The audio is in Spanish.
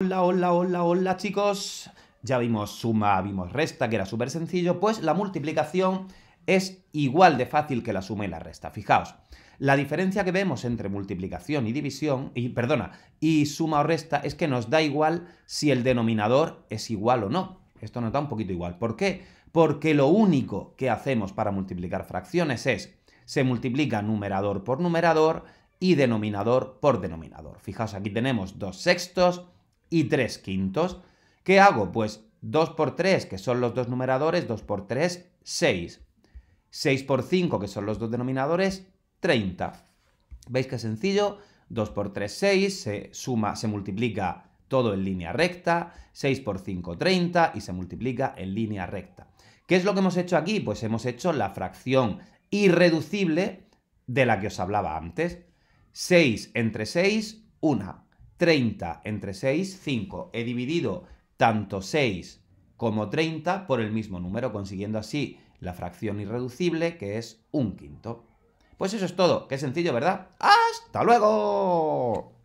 Hola, hola, hola, hola chicos. Ya vimos suma, vimos resta, que era súper sencillo. Pues la multiplicación es igual de fácil que la suma y la resta. Fijaos, la diferencia que vemos entre multiplicación y división, y perdona, y suma o resta es que nos da igual si el denominador es igual o no. Esto nos da un poquito igual. ¿Por qué? Porque lo único que hacemos para multiplicar fracciones es se multiplica numerador por numerador y denominador por denominador. Fijaos, aquí tenemos dos sextos, y 3 quintos. ¿Qué hago? Pues 2 por 3, que son los dos numeradores, 2 por 3, 6. 6 por 5, que son los dos denominadores, 30. ¿Veis qué sencillo? 2 por 3, 6, se suma, se multiplica todo en línea recta, 6 por 5, 30 y se multiplica en línea recta. ¿Qué es lo que hemos hecho aquí? Pues hemos hecho la fracción irreducible de la que os hablaba antes. 6 entre 6, 1. 30 entre 6, 5. He dividido tanto 6 como 30 por el mismo número, consiguiendo así la fracción irreducible, que es un quinto. Pues eso es todo. Qué sencillo, ¿verdad? ¡Hasta luego!